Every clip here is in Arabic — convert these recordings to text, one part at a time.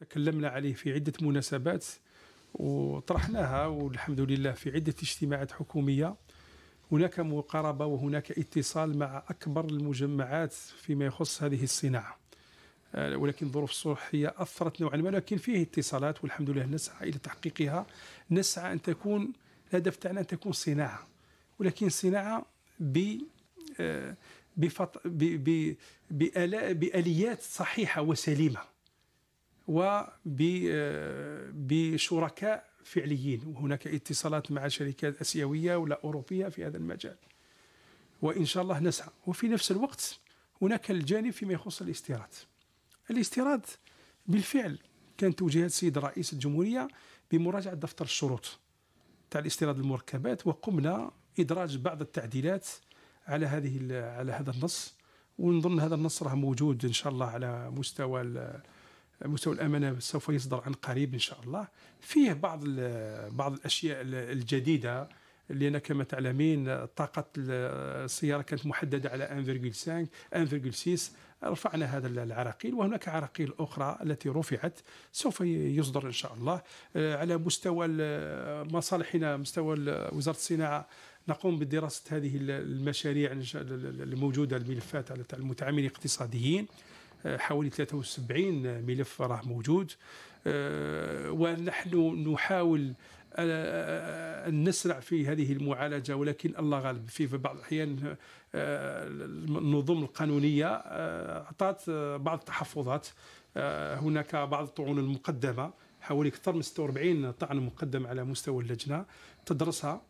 تكلمنا عليه في عدة مناسبات وطرحناها والحمد لله في عدة اجتماعات حكومية هناك مقاربة وهناك اتصال مع أكبر المجمعات فيما يخص هذه الصناعة آه، ولكن ظروف صحية أثرت نوعا ما لكن فيه اتصالات والحمد لله نسعى إلى تحقيقها نسعى أن تكون الهدف تاعنا أن تكون صناعة ولكن صناعة ب آه، بفط... ب... ب... بألا... بآليات صحيحة وسليمة وبشركاء آه، فعليين وهناك اتصالات مع شركات اسيويه ولا اوروبيه في هذا المجال وان شاء الله نسعى وفي نفس الوقت هناك الجانب فيما يخص الاستيراد الاستيراد بالفعل كانت توجيهات السيد رئيس الجمهوريه بمراجعه دفتر الشروط تاع الاستيراد المركبات وقمنا ادراج بعض التعديلات على هذه على هذا النص ونظن هذا النص راه موجود ان شاء الله على مستوى مستوى الامانه سوف يصدر عن قريب ان شاء الله فيه بعض بعض الاشياء الجديده لان كما تعلمين طاقه السياره كانت محدده على 1.5 1.6 رفعنا هذا العراقيل وهناك عراقيل اخرى التي رفعت سوف يصدر ان شاء الله آه، على مستوى مصالحنا مستوى وزاره الصناعه نقوم بدراسه هذه المشاريع الموجوده الملفات تاع المتعاملين الاقتصاديين حوالي 73 ملف راه موجود آه، ونحن نحاول آه، آه، أن نسرع في هذه المعالجة ولكن الله غالب في بعض الأحيان النظم القانونية أعطت بعض التحفظات هناك بعض الطعون المقدمة حوالي أكثر من 46 طعن مقدم على مستوى اللجنة تدرسها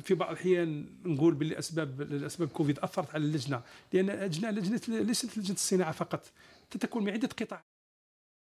في بعض الاحيان نقول باللي اسباب الاسباب كوفيد اثرت على اللجنه لان اللجنه لجنه ليست لجنه الصناعه فقط تتكون من عده قطاع